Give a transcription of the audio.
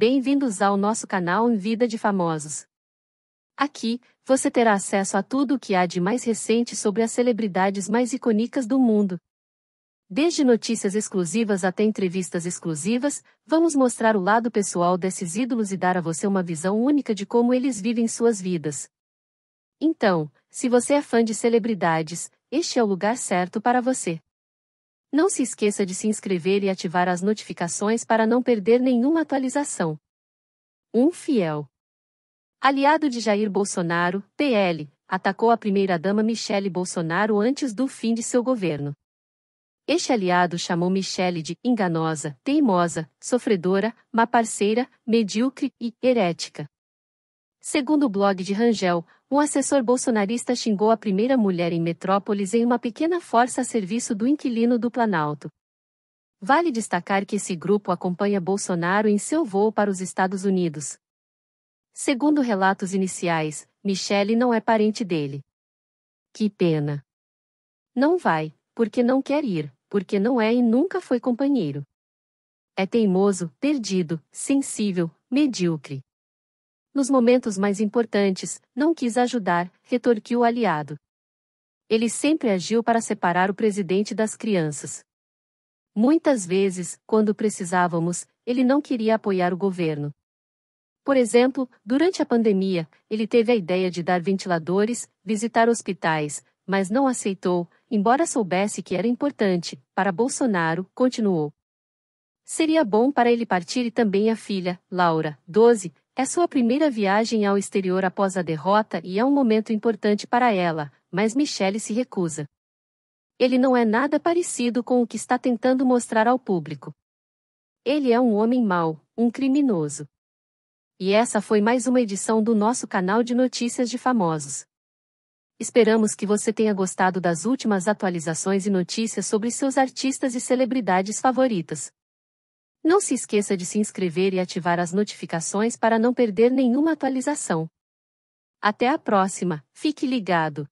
Bem-vindos ao nosso canal Em Vida de Famosos. Aqui, você terá acesso a tudo o que há de mais recente sobre as celebridades mais icônicas do mundo. Desde notícias exclusivas até entrevistas exclusivas, vamos mostrar o lado pessoal desses ídolos e dar a você uma visão única de como eles vivem suas vidas. Então, se você é fã de celebridades, este é o lugar certo para você. Não se esqueça de se inscrever e ativar as notificações para não perder nenhuma atualização. Um fiel aliado de Jair Bolsonaro, PL, atacou a primeira-dama Michele Bolsonaro antes do fim de seu governo. Este aliado chamou Michele de enganosa, teimosa, sofredora, má parceira, medíocre e herética. Segundo o blog de Rangel, um assessor bolsonarista xingou a primeira mulher em Metrópolis em uma pequena força a serviço do inquilino do Planalto. Vale destacar que esse grupo acompanha Bolsonaro em seu voo para os Estados Unidos. Segundo relatos iniciais, Michele não é parente dele. Que pena. Não vai, porque não quer ir, porque não é e nunca foi companheiro. É teimoso, perdido, sensível, medíocre nos momentos mais importantes, não quis ajudar, retorquiu o aliado. Ele sempre agiu para separar o presidente das crianças. Muitas vezes, quando precisávamos, ele não queria apoiar o governo. Por exemplo, durante a pandemia, ele teve a ideia de dar ventiladores, visitar hospitais, mas não aceitou, embora soubesse que era importante, para Bolsonaro, continuou. Seria bom para ele partir e também a filha, Laura, 12. É sua primeira viagem ao exterior após a derrota e é um momento importante para ela, mas Michelle se recusa. Ele não é nada parecido com o que está tentando mostrar ao público. Ele é um homem mau, um criminoso. E essa foi mais uma edição do nosso canal de notícias de famosos. Esperamos que você tenha gostado das últimas atualizações e notícias sobre seus artistas e celebridades favoritas. Não se esqueça de se inscrever e ativar as notificações para não perder nenhuma atualização. Até a próxima, fique ligado!